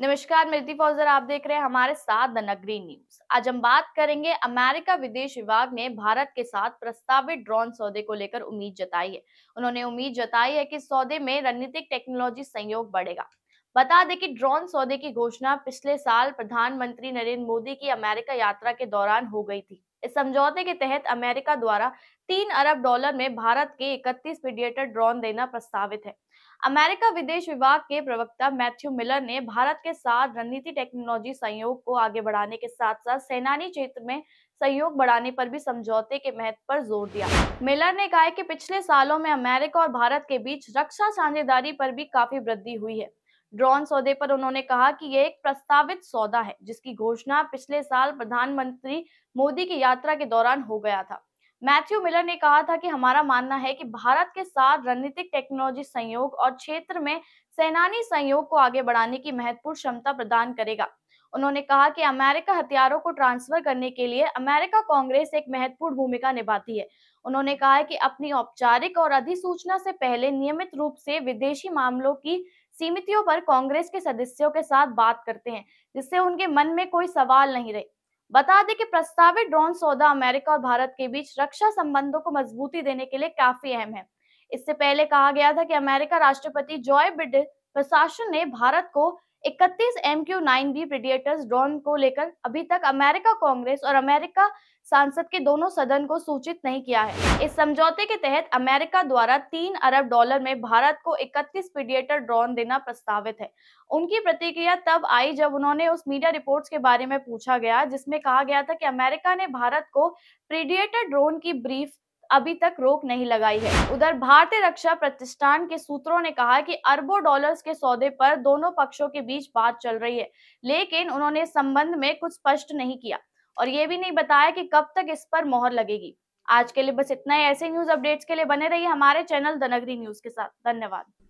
नमस्कार मृति फौजर आप देख रहे हैं हमारे साथ द नगरी न्यूज आज हम बात करेंगे अमेरिका विदेश विभाग ने भारत के साथ प्रस्तावित ड्रोन सौदे को लेकर उम्मीद जताई है उन्होंने उम्मीद जताई है कि सौदे में रणनीतिक टेक्नोलॉजी संयोग बढ़ेगा बता दें कि ड्रोन सौदे की घोषणा पिछले साल प्रधानमंत्री नरेंद्र मोदी की अमेरिका यात्रा के दौरान हो गई थी इस समझौते के तहत अमेरिका द्वारा तीन अरब डॉलर में भारत के 31 मीडिएटर ड्रोन देना प्रस्तावित है अमेरिका विदेश विभाग के प्रवक्ता मैथ्यू मिलर ने भारत के साथ रणनीति टेक्नोलॉजी सहयोग को आगे बढ़ाने के साथ साथ सेनानी क्षेत्र में सहयोग बढ़ाने पर भी समझौते के महत्व पर जोर दिया मिलर ने कहा कि पिछले सालों में अमेरिका और भारत के बीच रक्षा साझेदारी पर भी काफी वृद्धि हुई है ड्रोन सौदे पर उन्होंने कहा कि यह एक प्रस्तावित सौदा है जिसकी घोषणा पिछले साल प्रधानमंत्री मोदी की यात्रा के दौरान हो गया था मैथ्यू मिलर ने कहा था कि हमारा मानना है कि भारत के साथ रणनीतिक टेक्नोलॉजी संयोग और क्षेत्र में सेनानी संयोग को आगे बढ़ाने की महत्वपूर्ण क्षमता प्रदान करेगा उन्होंने कहा कि अमेरिका हथियारों को ट्रांसफर करने के लिए अमेरिका कांग्रेस एक महत्वपूर्ण भूमिका निभाती है उन्होंने कहा है कि अपनी औपचारिक और अधिसूचना से पहले नियमित रूप से विदेशी मामलों की समितियों पर कांग्रेस के सदस्यों के साथ बात करते हैं जिससे उनके मन में कोई सवाल नहीं रहे बता दें कि प्रस्तावित ड्रोन सौदा अमेरिका और भारत के बीच रक्षा संबंधों को मजबूती देने के लिए काफी अहम है इससे पहले कहा गया था कि अमेरिका राष्ट्रपति जॉय बिडेन प्रशासन ने भारत को इकतीस M Q nine B predators drone को लेकर अभी तक अमेरिका कांग्रेस और अमेरिका सांसद के दोनों सदन को सूचित नहीं किया है इस समझौते के तहत अमेरिका द्वारा तीन अरब डॉलर में भारत को इकतीस पीडिएटर ड्रोन देना प्रस्तावित है उनकी प्रतिक्रिया तब आई जब उन्होंने उस मीडिया रिपोर्ट्स के बारे में पूछा गया जिसमें कहा गया था कि अमेरिका ने भारत को प्रीडिएटर ड्रोन की ब्रीफ अभी तक रोक नहीं लगाई है उधर भारतीय रक्षा प्रतिष्ठान के सूत्रों ने कहा कि अरबों डॉलर्स के सौदे पर दोनों पक्षों के बीच बात चल रही है लेकिन उन्होंने संबंध में कुछ स्पष्ट नहीं किया और ये भी नहीं बताया कि कब तक इस पर मोहर लगेगी आज के लिए बस इतना ही ऐसे न्यूज अपडेट्स के लिए बने रहिए हमारे चैनल दनगरी न्यूज के साथ धन्यवाद